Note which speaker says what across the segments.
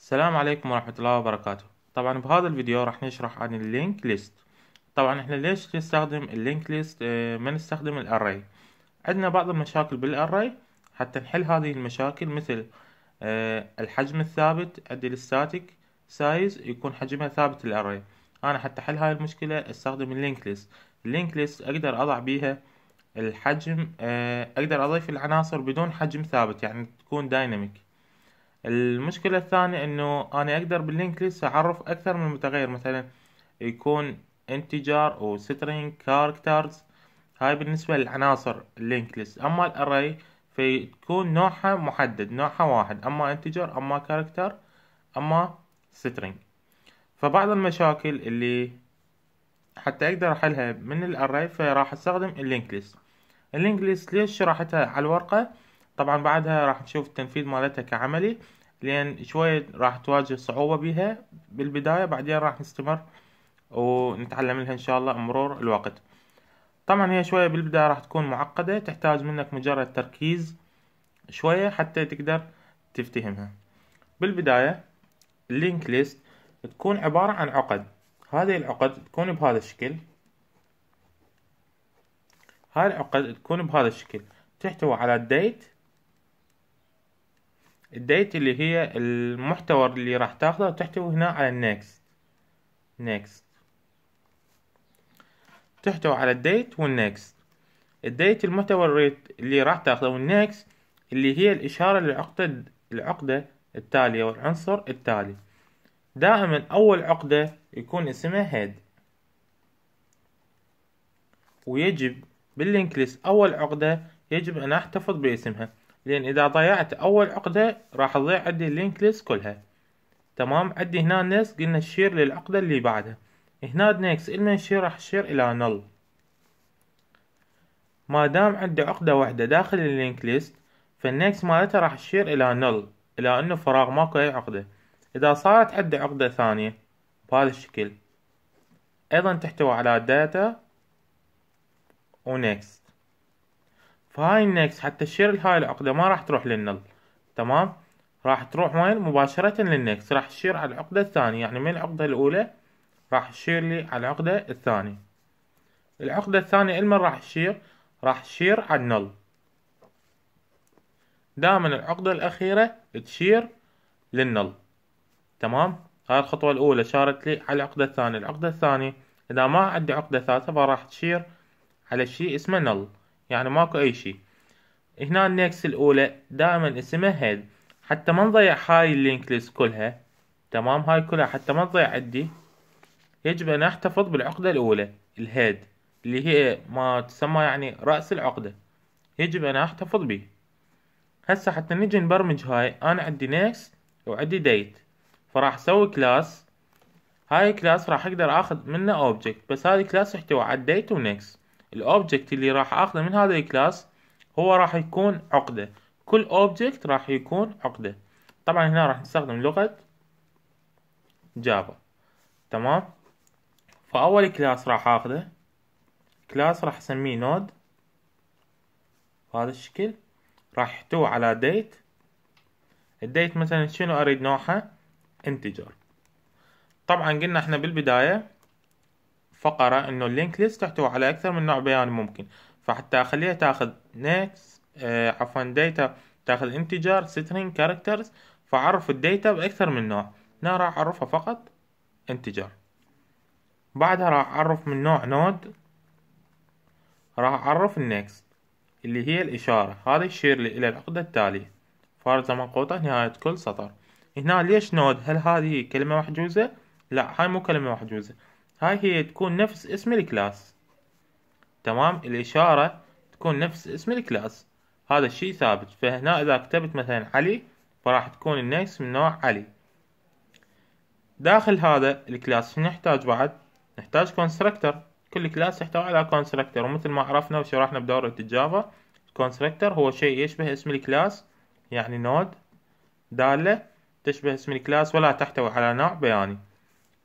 Speaker 1: السلام عليكم ورحمة الله وبركاته طبعا بهذا الفيديو راح نشرح عن اللينك ليست طبعا احنا ليش نستخدم اللينك ليست آه، ما نستخدم الاري عندنا بعض المشاكل بالاري حتى نحل هذه المشاكل مثل آه، الحجم الثابت عندي الستاتيك سايز يكون حجمها ثابت الاري انا حتى احل هاي المشكلة استخدم اللينك ليست اللينك ليست اقدر اضع بيها الحجم آه، اقدر اضيف العناصر بدون حجم ثابت يعني تكون دايناميك المشكلة الثانية انه انا اقدر باللينك ليست اعرف اكثر من متغير مثلا يكون انتجار او سترينج كاركترز هاي بالنسبة للعناصر اللينك ليست اما الاري فيكون نوعها محدد نوعها واحد اما انتجر اما كاركتر اما سترينج فبعض المشاكل اللي حتى اقدر احلها من الاري فراح استخدم اللينك ليست اللينك ليست ليش شرحتها على الورقة طبعا بعدها راح نشوف التنفيذ مالتها كعملي لأن شوية راح تواجه صعوبة بها بالبداية بعدين راح نستمر ونتعلم لها إن شاء الله مرور الوقت طبعا هي شوية بالبداية راح تكون معقدة تحتاج منك مجرد تركيز شوية حتى تقدر تفتهمها بالبداية اللينك ليست تكون عبارة عن عقد هذه العقد تكون بهذا الشكل هاي العقد تكون بهذا الشكل تحتوي على الديت الديت اللي هي المحتوى اللي راح تاخده تحتوي هنا على النكست نكست تحتوي على الديت والنكست الديت المحتوى الريت اللي راح تاخده والنكست اللي هي الإشارة للعقدة العقدة التالية والعنصر التالي دائما أول عقدة يكون اسمها هيد ويجب باللينك ليست أول عقدة يجب أن أحتفظ باسمها لان اذا ضيعت اول عقدة راح تضيع عندي اللينك ليست كلها تمام عندي هنا نس قلنا تشير للعقدة اللي بعدها هنا نكس قلنا نشير راح تشير الى نل ما دام عندي عقدة واحدة داخل اللينك ليست فالنكس مالتها راح تشير الى نل الى انه فراغ ماكو اي عقدة اذا صارت عندي عقدة ثانية بهذا الشكل ايضا تحتوي على داتا ونكس فهاي النكس حتى تشير هاي العقدة ما راح تروح للنل تمام راح تروح وين مباشرة للنكس راح تشير على العقدة الثانية يعني من العقدة الأولى راح تشير لي على العقدة الثانية العقدة الثانية المن راح تشير راح تشير على النل دائما العقدة الأخيرة تشير للنل تمام هاي الخطوة الأولى شارت لي على العقدة الثانية العقدة الثانية إذا ما عندي عقدة ثالثة فراح تشير على شيء اسمه نل يعني ماكو اي شيء هنا النكس الاولى دائما اسمها هيد حتى ما نضيع هاي اللينك ليست كلها تمام هاي كلها حتى ما تضيع عندي يجب ان احتفظ بالعقدة الاولى الهيد اللي هي ما تسمى يعني رأس العقدة يجب ان احتفظ به هسه حتى نجي نبرمج هاي انا عندي نكس وعندي ديت فراح اسوي كلاس هاي كلاس راح اقدر اخذ منه اوبجكت بس هاي كلاس يحتوي على ديت ونكس الاوبجكت اللي راح اخذه من هذا الكلاس هو راح يكون عقدة كل اوبجكت راح يكون عقدة طبعا هنا راح نستخدم لغة جافا تمام فاول كلاس راح اخذه كلاس راح اسميه نود بهذا الشكل راح يحتوي على ديت الديت مثلا شنو اريد نوعها انتجر طبعا قلنا احنا بالبداية فقرة انه اللينك ليست تحتوي على اكثر من نوع بيان ممكن فحتى اخليها تاخذ نيكس آه عفوا داتا تاخذ انتجر سترينج كاركترز فاعرف الداتا باكثر من نوع هنا راح اعرفها فقط انتجر بعدها راح اعرف من نوع نود راح اعرف النيكس اللي هي الاشارة هذا يشير لي الى العقدة التالية فار زمن قوطة نهاية كل سطر هنا ليش نود هل هذه كلمة محجوزة لا هاي مو كلمة محجوزة هاي هي تكون نفس اسم الكلاس تمام الإشارة تكون نفس اسم الكلاس هذا الشيء ثابت فهنا إذا كتبت مثلا علي فراح تكون النكس من نوع علي داخل هذا الكلاس شنو نحتاج بعد نحتاج كونستركتر كل كلاس يحتوي على كونستركتر ومثل ما عرفنا وشرحنا بدورة الجافا الكونستراكتر هو شيء يشبه اسم الكلاس يعني نود دالة تشبه اسم الكلاس ولا تحتوي على نوع بياني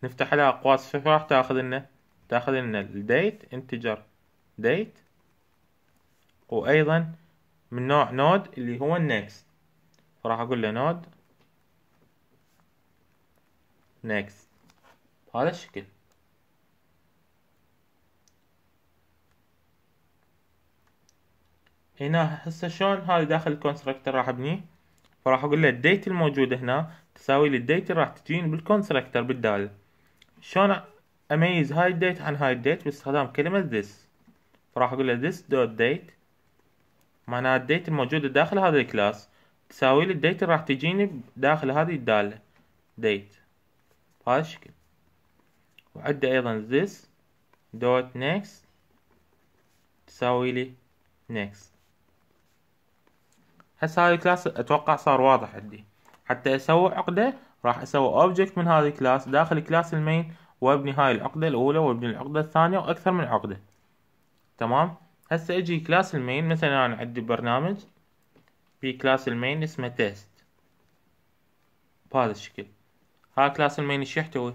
Speaker 1: نفتح لها أقواس صفر راح تاخذ لنا تاخذ لنا الديت انتجر ديت وأيضا من نوع نود اللي هو النكست فراح أقول له نود نكست بهذا الشكل هنا هسه شلون هذا داخل الكونستركتر راح ابنيه فراح اقول له الديت الموجوده هنا تساوي للديت اللي راح تجين بالكونستركتر بالدال شلون اميز هاي الديت عن هاي الديت باستخدام كلمة this فراح اقول له this dot date معناها الديت الموجودة داخل هذا الكلاس تساوي لي الديت اللي راح تجيني داخل هذه الدالة date بهذا الشكل وعندي ايضا this dot next تساوي لي next هسه هاي الكلاس اتوقع صار واضح عندي حتى اسوي عقدة راح اسوي اوبجكت من هذه الكلاس داخل كلاس المين وابني هاي العقدة الاولى وابني العقدة الثانية واكثر من عقدة تمام هسه اجي كلاس المين مثلا انا عندي برنامج في كلاس المين اسمه تيست بهذا الشكل ها كلاس المين ايش يحتوي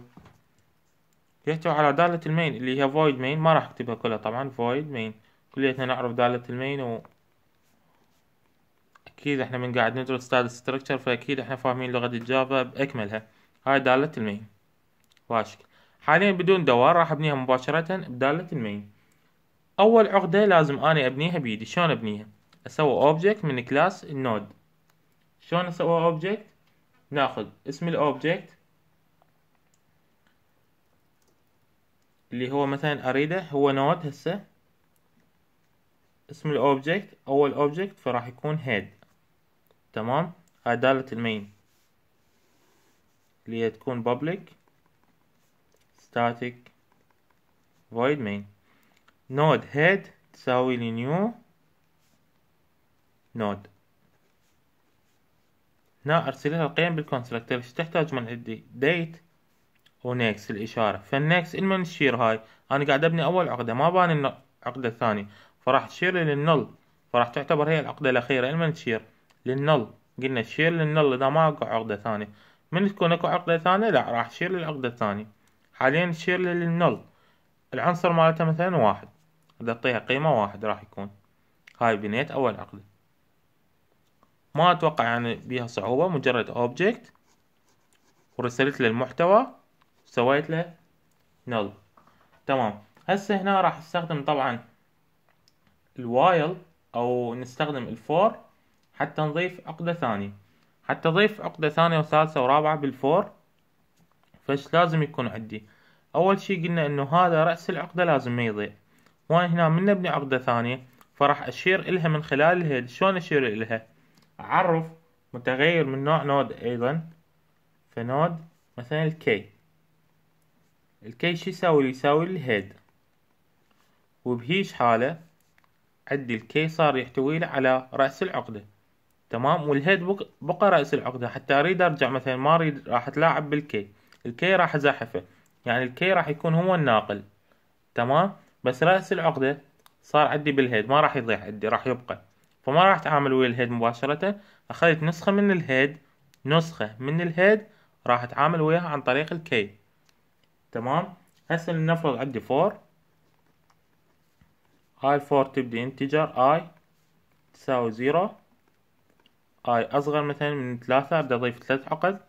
Speaker 1: يحتوي على دالة المين اللي هي void main ما راح اكتبها كلها طبعا void main كليتنا نعرف دالة المين و اكيد احنا من قاعد ندرس ستاد ستراكشر فاكيد احنا فاهمين لغه الجافا باكملها هاي داله المين واشك حاليا بدون دوار راح ابنيها مباشره بداله المين اول عقده لازم اني ابنيها بيدي شلون ابنيها اسوي اوبجكت من كلاس النود شلون اسوي اوبجكت ناخذ اسم الاوبجكت اللي هو مثلا اريده هو نود هسه اسم الاوبجكت اول اوبجكت فراح يكون هيد تمام هاي دالة المين اللي هي تكون public static void main node head تساوي لي new node هنا ارسل لها القيم بالكونستركتر طيب، ايش تحتاج من عندي date ونكس الاشاره فالنكس المن تشير هاي انا قاعد ابني اول عقده ما باني العقده الثانيه فراح تشير لي للنل فراح تعتبر هي العقده الاخيره المن تشير للنل قلنا تشير للنل إذا ما اكو عقدة ثانية من تكون اكو عقدة ثانية لا راح تشير للعقدة الثانية حاليا تشير للنل العنصر مالتها مثلا واحد إذا اعطيها قيمة واحد راح يكون هاي بنيت أول عقدة ما أتوقع يعني بيها صعوبة مجرد أوبجكت ورسلت له المحتوى سويت له نل تمام هسه هنا راح استخدم طبعا الوايل او نستخدم الفور حتى نضيف عقدة ثانية حتى أضيف عقدة ثانية وثالثة ورابعة بالفور فش لازم يكون عندي أول شي قلنا إنه هذا رأس العقدة لازم ما يضيع وأنا هنا من نبني عقدة ثانية فراح أشير إلها من خلال الهيد شلون أشير إلها أعرف متغير من نوع نود أيضا فنود مثلا الكي الكي شو يساوي يساوي الهيد وبهيش حالة عدي الكي صار يحتوي على رأس العقدة تمام والهيد بقى راس العقده حتى اريد ارجع مثلا ما اريد راح اتلاعب بالكي الكي راح ازحفه يعني الكي راح يكون هو الناقل تمام بس راس العقده صار عندي بالهيد ما راح يضيع عندي راح يبقى فما راح اتعامل ويا الهيد مباشره اخذت نسخه من الهيد نسخه من الهيد راح اتعامل وياها عن طريق الكي تمام هسه لنفرض عندي فور هاي فور تبدي انتجر اي تساوي زيرو اي اصغر مثلا من ثلاثة ابدأ اضيف ثلاث عقد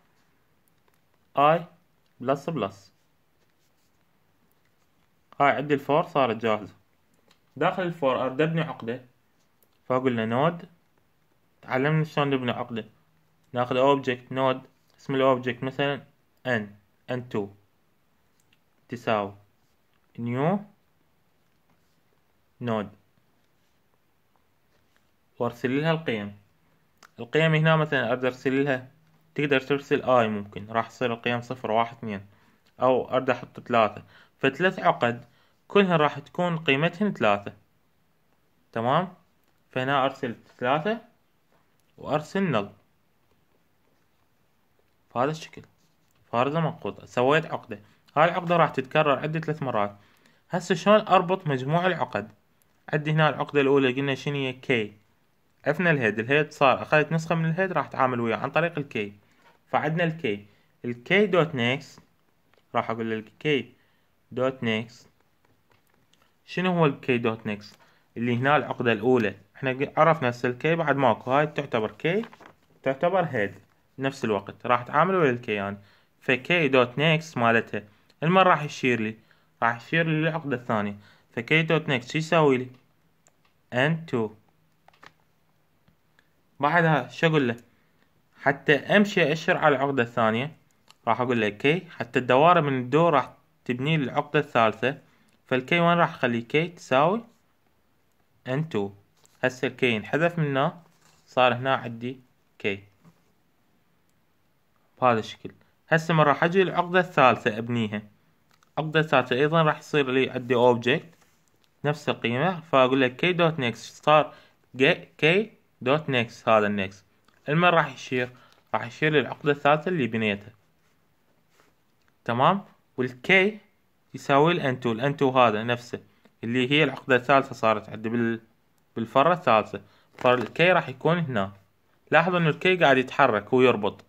Speaker 1: اي بلس بلس هاي عندي الفور صارت جاهزة داخل الفور اريد ابني عقدة فاقول له نود تعلمنا شلون نبني عقدة ناخذ اوبجكت نود اسم الاوبجكت مثلا n n2 تساوي new نود وارسل لها القيم القيم هنا مثلا أقدر أرسل لها تقدر ترسل اي ممكن راح تصير القيم صفر واحد اثنين او ارد احط ثلاثة فثلاث عقد كلها راح تكون قيمتهن ثلاثة تمام فهنا ارسل ثلاثة وارسل نل بهذا الشكل فارزة منقوطة سويت عقدة هاي العقدة راح تتكرر عدة ثلاث مرات هسه شلون اربط مجموع العقد عندي هنا العقدة الاولى قلنا شنو هي كي عفنا الهيد الهيد صار اخذت نسخة من الهيد راح اتعامل وياه عن طريق الكي فعدنا الكي الكي دوت نيكس راح اقول الكي دوت نيكس شنو هو الكي دوت نيكس اللي هنا العقدة الاولى احنا عرفنا هسه الكي بعد ماكو هاي تعتبر كي تعتبر هيد بنفس الوقت راح اتعامل ويا الكي يعني فكي دوت نيكس مالتها المن راح يشير لي راح يشير لي للعقدة الثانية فكي دوت نيكس شو يسوي لي؟ end 2 بعدها شو اقول له حتى امشي اشر على العقدة الثانية راح اقول له كي حتى الدوارة من الدور راح تبني العقدة الثالثة فالكي وين راح اخلي كي تساوي ان تو هسه الكي انحذف من هنا صار هنا عندي كي بهذا الشكل هسه من راح اجي العقدة الثالثة ابنيها العقدة الثالثة ايضا راح يصير لي عندي اوبجكت نفس القيمة فاقول لك كي دوت نيكست صار كي دوت نيكس هذا النيكس المن راح يشير راح يشير للعقدة الثالثة اللي بنيتها تمام والكي يساوي الانتو الانتو هذا نفسه اللي هي العقدة الثالثة صارت عندي بال بالفرة الثالثة فالكي راح يكون هنا لاحظ ان الكي قاعد يتحرك ويربط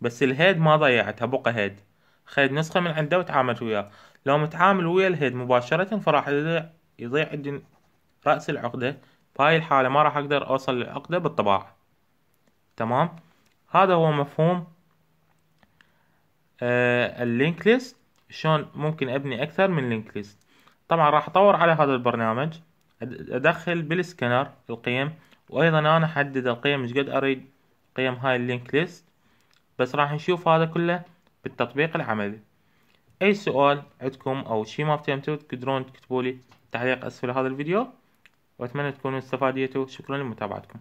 Speaker 1: بس الهيد ما ضيعتها بقى هيد خيد نسخة من عنده وتعاملت وياه لو متعامل ويا الهيد مباشرة فراح يضيع يضيع رأس العقدة بهاي الحالة ما راح أقدر أوصل للعقدة بالطباعة تمام هذا هو مفهوم آه اللينك ليست شلون ممكن أبني أكثر من لينك ليست طبعا راح أطور على هذا البرنامج أدخل بالسكانر القيم وأيضا أنا أحدد القيم مش قد أريد قيم هاي اللينك ليست بس راح نشوف هذا كله بالتطبيق العملي أي سؤال عندكم أو شي ما فهمتوه تقدرون تكتبولي تعليق أسفل هذا الفيديو وأتمنى تكونوا استفاديتوا شكرا لمتابعتكم